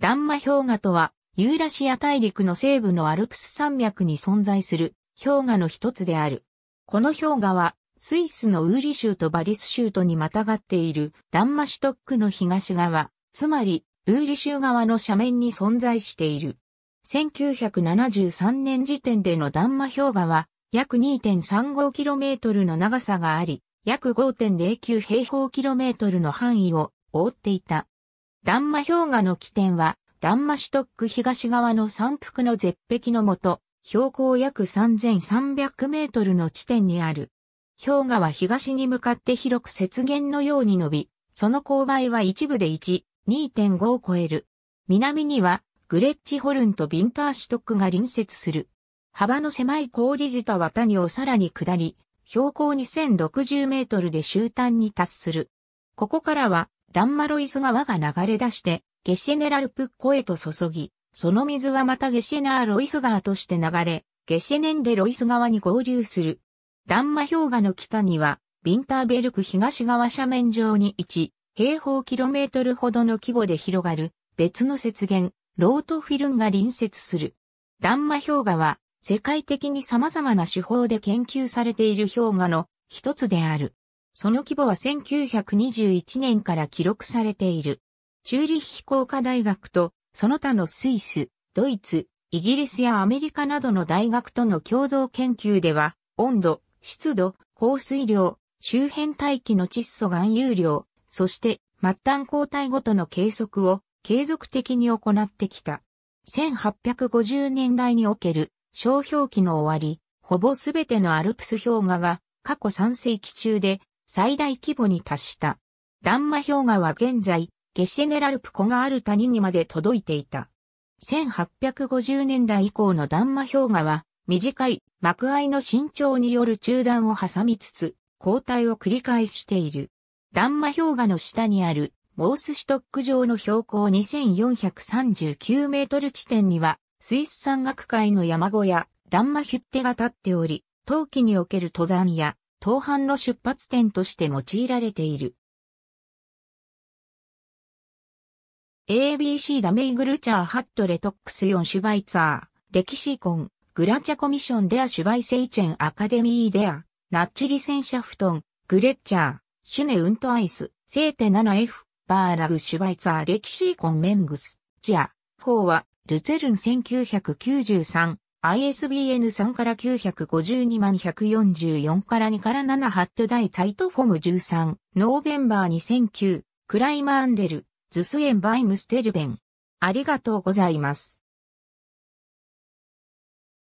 ダンマ氷河とは、ユーラシア大陸の西部のアルプス山脈に存在する氷河の一つである。この氷河は、スイスのウーリ州とバリス州とにまたがっているダンマシュトックの東側、つまり、ウーリ州側の斜面に存在している。1973年時点でのダンマ氷河は、約 2.35km の長さがあり、約5.09平方キロメートルの範囲を覆っていた。ダンマ氷河の起点は、ンマシュトック東側の山腹の絶壁のもと、標高約3300メートルの地点にある。氷河は東に向かって広く雪原のように伸び、その勾配は一部で1、2.5を超える。南には、グレッチホルンとビンターシュトックが隣接する。幅の狭い氷地と綿谷をさらに下り、標高2060メートルで終端に達する。ここからはダンマロイス川が流れ出して、ゲシェネラルプッコへと注ぎ、その水はまたゲシェナーロイス川として流れ、ゲシェネンでロイス川に合流する。ダンマ氷河の北には、ビンターベルク東側斜面上に1、平方キロメートルほどの規模で広がる、別の雪原、ロートフィルンが隣接する。ダンマ氷河は、世界的に様々な手法で研究されている氷河の一つである。その規模は1921年から記録されている。チューリッヒ工科大学と、その他のスイス、ドイツ、イギリスやアメリカなどの大学との共同研究では、温度、湿度、降水量、周辺大気の窒素含有量、そして末端抗体ごとの計測を継続的に行ってきた。1850年代における商標期の終わり、ほぼすべてのアルプス氷河が過去3世紀中で最大規模に達した。ダンマ氷河は現在、ゲシェネラルプ湖がある谷にまで届いていた。1850年代以降のダンマ氷河は、短い幕合の伸長による中断を挟みつつ、交代を繰り返している。ダンマ氷河の下にある、モースシュトック上の標高2439メートル地点には、スイス山岳界の山小屋、ダンマヒュッテが立っており、冬季における登山や東阪の出発点として用いられている。ABC ダメイグルチャーハットレトックス4シュバイツァー、歴史コン、グラチャコミションデアシュバイセイチェンアカデミーデア、ナッチリセンシャフトン、グレッチャー、シュネウントアイス、セーテ 7F、バーラグシュバイツァー歴史コンメングス、ジア、4は、ルツェルン1993、ISBN 3から952万144から2から7ハット大サイトフォム13、ノーベンバー2009、クライマーンデル、ズスエンバイムステルベン。ありがとうございます。